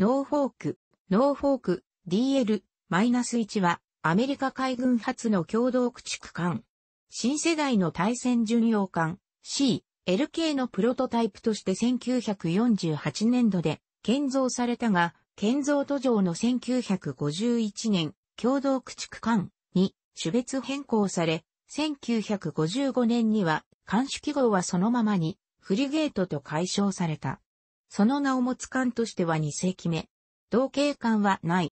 ノーフォーク、ノーフォーク、DL-1 は、アメリカ海軍初の共同駆逐艦。新世代の対戦巡洋艦 C、LK のプロトタイプとして1948年度で建造されたが、建造途上の1951年、共同駆逐艦に種別変更され、1955年には、監視記号はそのままに、フリゲートと解消された。その名を持つ艦としては2世紀目。同型艦はない。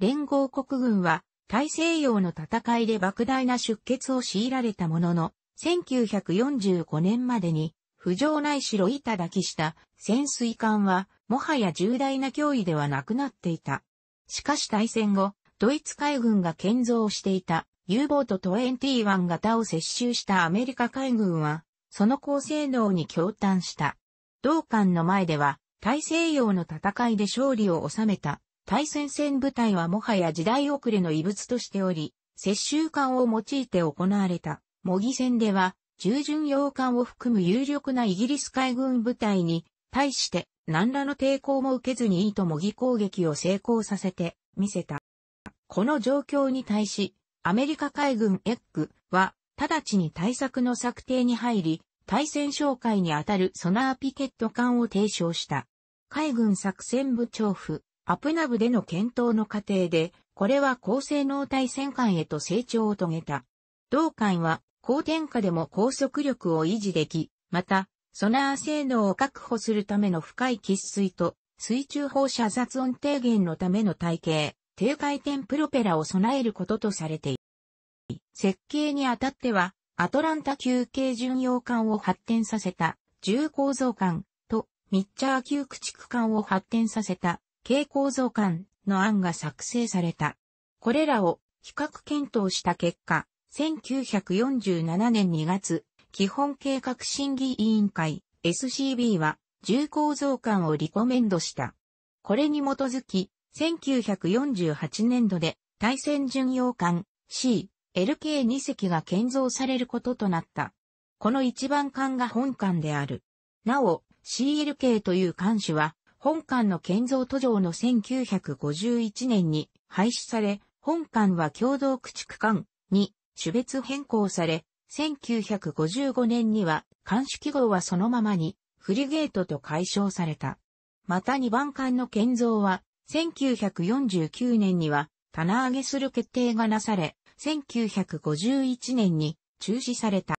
連合国軍は大西洋の戦いで莫大な出血を強いられたものの、1945年までに浮上ないしろ板だきした潜水艦はもはや重大な脅威ではなくなっていた。しかし大戦後、ドイツ海軍が建造していた U ボート21型を接収したアメリカ海軍は、その高性能に驚嘆した。同艦の前では、大西洋の戦いで勝利を収めた、対戦線部隊はもはや時代遅れの遺物としており、接収艦を用いて行われた、模擬戦では、従順洋艦を含む有力なイギリス海軍部隊に、対して、何らの抵抗も受けずにいと模擬攻撃を成功させて、見せた。この状況に対し、アメリカ海軍エッグは、直ちに対策の策定に入り、対戦紹介にあたるソナーピケット艦を提唱した。海軍作戦部長府、アプナブでの検討の過程で、これは高性能対戦艦へと成長を遂げた。同艦は高天下でも高速力を維持でき、また、ソナー性能を確保するための深い喫水と水中放射雑音低減のための体系、低回転プロペラを備えることとされている。設計にあたっては、アトランタ級軽巡洋艦を発展させた重構造艦とミッチャー級駆逐艦を発展させた軽構造艦の案が作成された。これらを比較検討した結果、1947年2月、基本計画審議委員会 SCB は重構造艦をリコメンドした。これに基づき、1948年度で対戦巡洋艦 C LK2 隻が建造されることとなった。この一番艦が本艦である。なお、CLK という艦種は、本艦の建造途上の1951年に廃止され、本艦は共同駆逐艦に種別変更され、1955年には艦種記号はそのままにフリゲートと解消された。また2番艦の建造は1949年には棚上げする決定がなされ、1951年に中止された。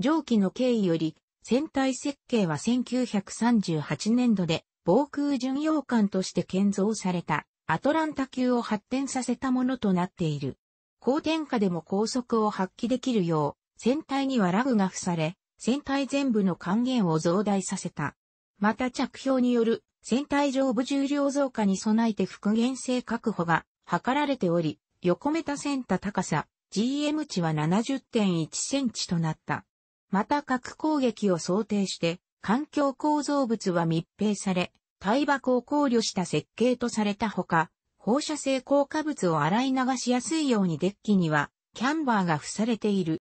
上記の経緯より、船体設計は1938年度で防空巡洋艦として建造されたアトランタ級を発展させたものとなっている。高天下でも高速を発揮できるよう、船体にはラグが付され、船体全部の還元を増大させた。また着氷による船体上部重量増加に備えて復元性確保が図られており、横メタセンタ高さ、GM 値は70.1センチとなった。また核攻撃を想定して、環境構造物は密閉され、耐爆を考慮した設計とされたほか、放射性効果物を洗い流しやすいようにデッキには、キャンバーが付されている。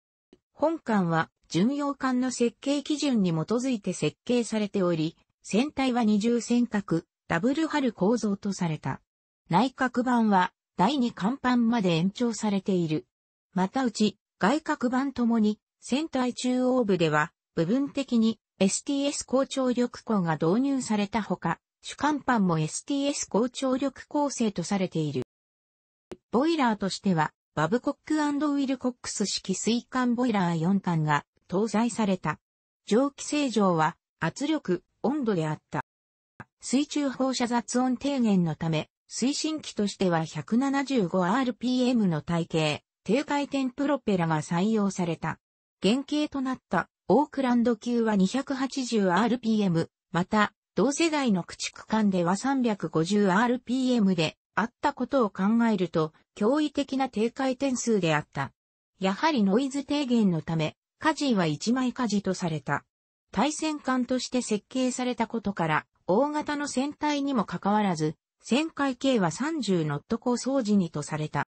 本館は、巡洋艦の設計基準に基づいて設計されており、船体は二重船角、ダブルハル構造とされた。内角板は第2甲板まで延長されている。またうち、外角板ともに、船体中央部では、部分的に STS 高張力鋼が導入されたほか、主甲板も STS 高張力構成とされている。ボイラーとしては、バブコックウィルコックス式水管ボイラー4管が搭載された。蒸気正常は圧力、温度であった。水中放射雑音低減のため、推進機としては 175rpm の体系、低回転プロペラが採用された。原型となったオークランド級は 280rpm、また、同世代の駆逐艦では 350rpm であったことを考えると、驚異的な低回転数であった。やはりノイズ低減のため、火事は一枚火事とされた。対戦艦として設計されたことから、大型の船体にもかかわらず、旋回計は30ノットコ掃除にとされた。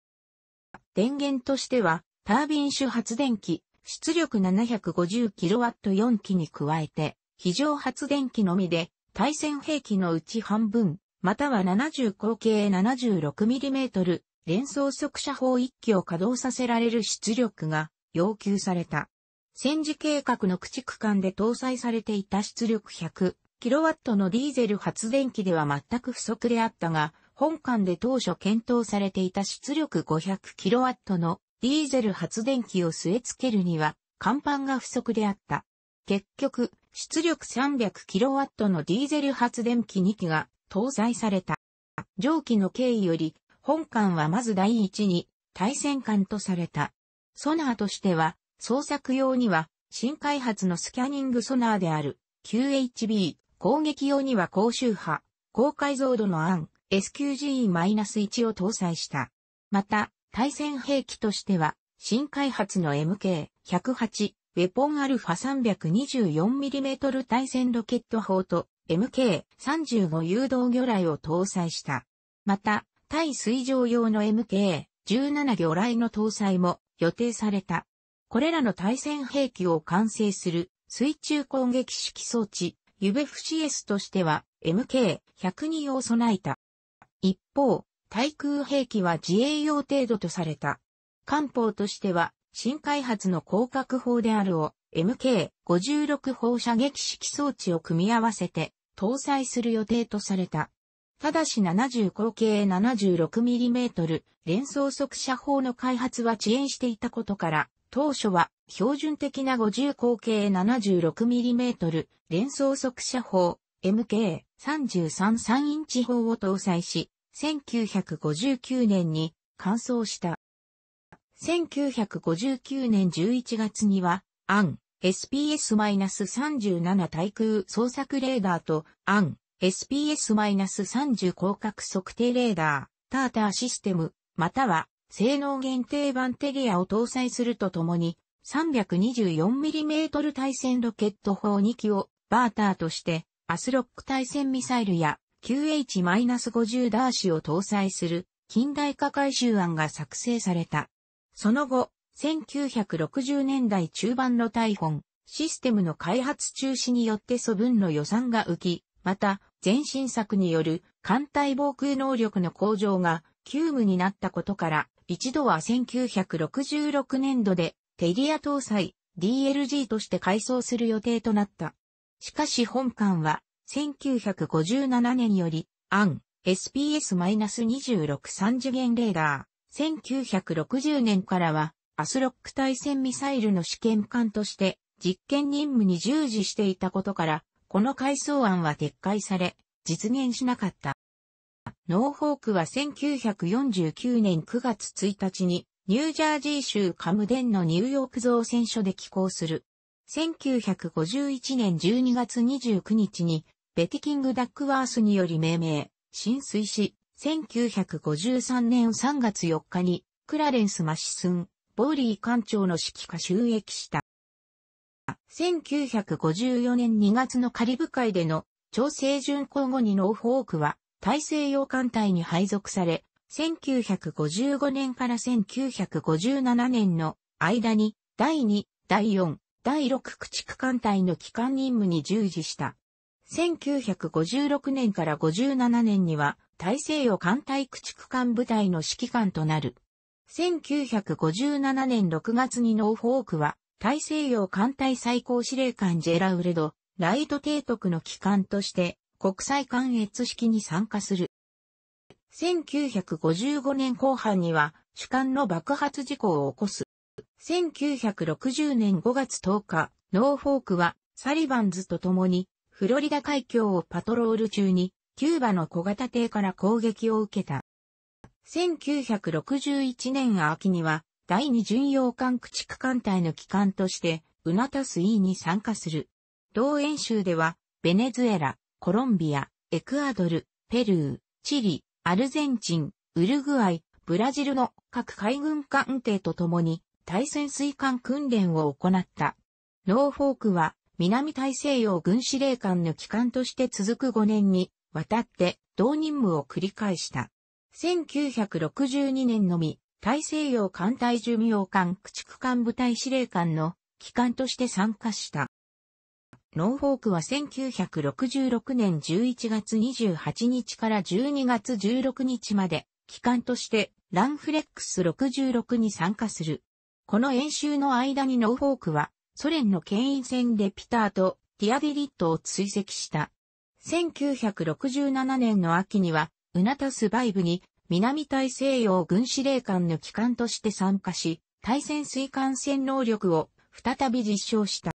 電源としては、タービン種発電機、出力 750kW4 機に加えて、非常発電機のみで、対戦兵器のうち半分、または70口径 76mm 連装速射砲1機を稼働させられる出力が要求された。戦時計画の駆逐艦で搭載されていた出力100 kW のディーゼル発電機では全く不足であったが、本館で当初検討されていた出力 500kW のディーゼル発電機を据え付けるには、甲板が不足であった。結局、出力 300kW のディーゼル発電機2機が搭載された。上記の経緯より、本館はまず第一に対戦艦とされた。ソナーとしては、捜索用には、新開発のスキャニングソナーである QHB 攻撃用には高周波、高解像度の案 SQGE-1 を搭載した。また、対戦兵器としては、新開発の MK108、ウェポンアルファ 324mm 対戦ロケット砲と MK35 誘導魚雷を搭載した。また、対水上用の MK17 魚雷の搭載も予定された。これらの対戦兵器を完成する水中攻撃式装置ユベフ CS としては MK102 を備えた。一方、対空兵器は自衛用程度とされた。艦砲としては、新開発の広角砲であるを MK56 放射撃式装置を組み合わせて搭載する予定とされた。ただし70口径 76mm 連装速射砲の開発は遅延していたことから、当初は標準的な50口径 76mm 連装速射砲 MK333 インチ砲を搭載し、1959年に完走した。1959年11月には、アン SPS-37 対空捜索レーダーとアン SPS-30 広角測定レーダー、ターターシステム、または性能限定版テリアを搭載するとともに、324mm 対戦ロケット砲2機をバーターとして、アスロック対戦ミサイルや QH-50 ダーシを搭載する近代化改修案が作成された。その後、1960年代中盤の大本、システムの開発中止によって素分の予算が浮き、また、前進策による艦隊防空能力の向上が急務になったことから、一度は1966年度でテリア搭載 DLG として改装する予定となった。しかし本艦は1957年より、アン、SPS-26 3次元レーダー、1960年からは、アスロック対戦ミサイルの試験艦として、実験任務に従事していたことから、この改装案は撤回され、実現しなかった。ノーホークは1949年9月1日に、ニュージャージー州カムデンのニューヨーク造船所で寄港する。1951年12月29日に、ベティキング・ダックワースにより命名、浸水し、1953年3月4日に、クラレンス・マシスン、ボーリー艦長の指揮下収益した。1954年2月のカリブ海での調整巡航後にノーフォークは大西洋艦隊に配属され、1955年から1957年の間に第2、第4、第6駆逐艦隊の機関任務に従事した。1956年から57年には大西洋艦隊駆逐艦部隊の指揮官となる。1957年6月にノーフォークは大西洋艦隊最高司令官ジェラウレド、ライト提督の機関として国際艦越式に参加する。1955年後半には主艦の爆発事故を起こす。1960年5月10日、ノーフォークはサリバンズと共にフロリダ海峡をパトロール中にキューバの小型艇から攻撃を受けた。1961年秋には第二巡洋艦駆逐艦隊の機関として、ウナタス E に参加する。同演習では、ベネズエラ、コロンビア、エクアドル、ペルー、チリ、アルゼンチン、ウルグアイ、ブラジルの各海軍艦艇と共に対潜水艦訓練を行った。ノーフォークは南大西洋軍司令官の機関として続く5年にわたって同任務を繰り返した。1962年のみ大西洋艦隊巡洋艦駆逐艦部隊司令官の機関として参加した。ノーフォークは1966年11月28日から12月16日まで、機関としてランフレックス66に参加する。この演習の間にノーフォークは、ソ連の牽引戦でピターとティアディリットを追跡した。1967年の秋には、ウナタスバイブに南大西洋軍司令官の機関として参加し、対潜水艦戦能力を再び実証した。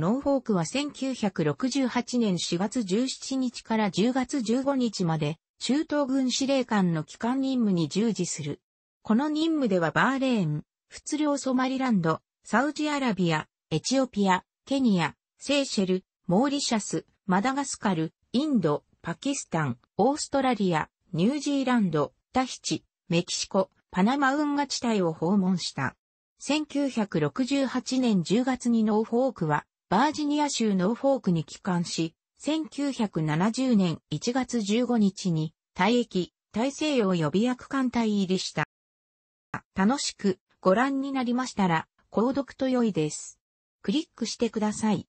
ノーフォークは1968年4月17日から10月15日まで、中東軍司令官の機関任務に従事する。この任務ではバーレーン、仏領ソマリランド、サウジアラビア、エチオピア、ケニア、セーシェル、モーリシャス、マダガスカル、インド、パキスタン、オーストラリア、ニュージーランド、タヒチ、メキシコ、パナマ運河地帯を訪問した。1968年10月にノーフォークは、バージニア州ノーフォークに帰還し、1970年1月15日に、退役、大西洋予備役艦隊入りした。楽しくご覧になりましたら、購読と良いです。クリックしてください。